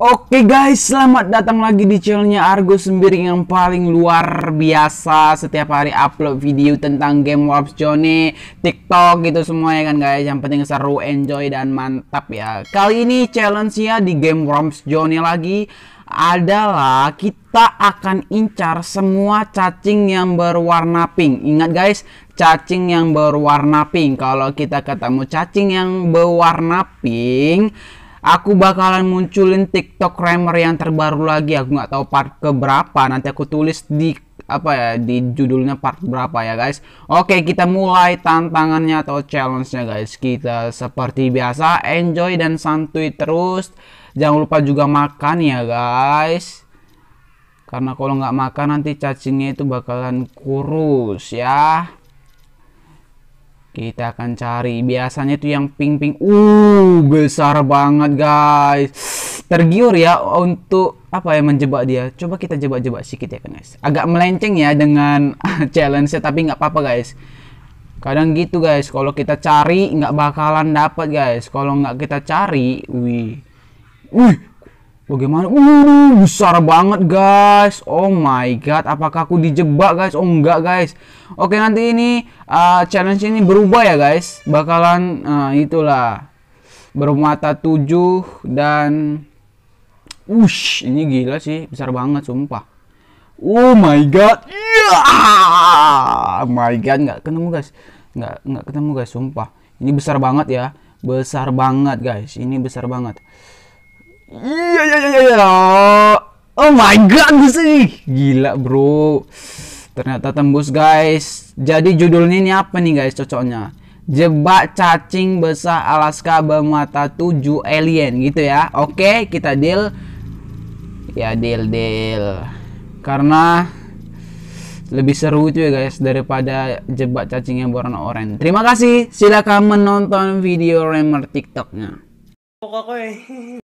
Oke guys, selamat datang lagi di channelnya Argo Sembiring yang paling luar biasa Setiap hari upload video tentang game Warps Johnny, TikTok gitu semua ya kan guys Yang penting seru, enjoy, dan mantap ya Kali ini challenge-nya di game Warps Johnny lagi adalah kita akan incar semua cacing yang berwarna pink. Ingat guys, cacing yang berwarna pink. Kalau kita ketemu cacing yang berwarna pink, aku bakalan munculin TikTok Rammer yang terbaru lagi. Aku nggak tahu part ke berapa. Nanti aku tulis di apa ya di judulnya part berapa ya guys. Oke kita mulai tantangannya atau challenge-nya guys. Kita seperti biasa enjoy dan santuy terus. Jangan lupa juga makan ya guys. Karena kalau nggak makan nanti cacingnya itu bakalan kurus ya. Kita akan cari. Biasanya itu yang pink-pink. Uh, besar banget guys. Tergiur ya untuk apa ya menjebak dia. Coba kita jebak-jebak sedikit ya guys. Agak melenceng ya dengan challenge tapi nggak apa-apa guys. Kadang gitu guys. Kalau kita cari nggak bakalan dapat guys. Kalau nggak kita cari, wih. Wih, Bagaimana? Uh, besar banget guys. Oh my god, apakah aku dijebak guys? Oh enggak guys. Oke, nanti ini uh, challenge ini berubah ya guys. Bakalan uh, itulah bermata tujuh dan Ush, ini gila sih, besar banget sumpah. Oh my god. Yeah! my god, nggak ketemu guys. Nggak nggak ketemu guys, sumpah. Ini besar banget ya. Besar banget guys, ini besar banget. Iya iya iya iya. Oh my god sih. Gila, Bro. Ternyata tembus, guys. Jadi judulnya ini apa nih, guys, cocoknya? Jebak cacing besar Alaska bermata 7 alien gitu ya. Oke, kita deal. Ya, deal deal. Karena lebih seru itu ya guys daripada jebak cacing yang berwarna oranye. Terima kasih. Silakan menonton video Remer TikToknya. Pokoknya.